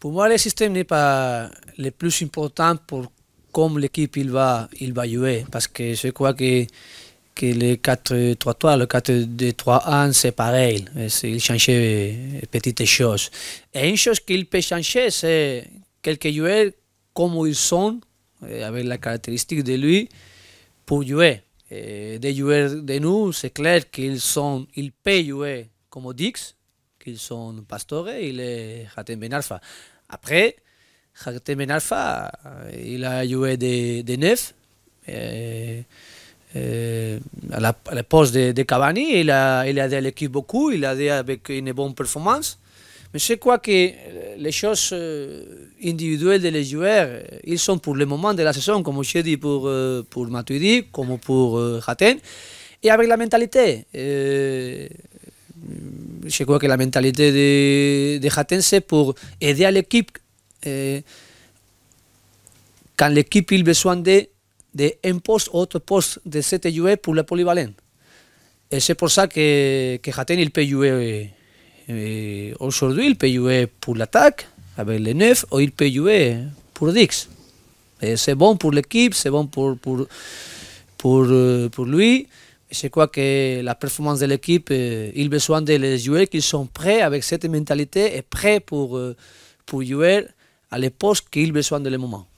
Pour moi, le système n'est pas le plus important pour comme l'équipe il va, il va jouer. Parce que je crois que, que le 4-3-3, le 4-2-3-1, c'est pareil. Il changeait des petites choses. Et une chose qu'il peut changer, c'est quelques joueurs comme ils sont, avec la caractéristique de lui, pour jouer. des joueurs de nous, c'est clair qu'ils sont, ils peuvent jouer comme Dix, qu'ils sont Pastore et est Hatem Ben Après, Hatem Ben alpha, euh, il a joué des, neuf à, la, poste de, Cavani. Il a, il aidé l'équipe beaucoup, il a aidé avec une bonne performance. Mais c'est quoi que les choses euh, individuelles des joueurs, euh, ils sont pour le moment de la saison, comme j'ai dit pour, pour Matuidi, comme pour Hatem. Et avec la mentalité je crois que la mentalité de, de Jaten, c'est pour aider à l'équipe. Euh, quand l'équipe a besoin d'un de, de poste ou autre poste de cette e pour la polyvalente. Et c'est pour ça que, que Jaten, il peut jouer euh, aujourd'hui, il peut jouer pour l'attaque avec les Neuf ou il peut pour Dix. C'est bon pour l'équipe, c'est bon pour, pour, pour, euh, pour lui je crois que la performance de l'équipe, euh, il a besoin de les joueurs qui sont prêts avec cette mentalité et prêts pour, euh, pour jouer à l'époque postes qu'il besoin de le moment.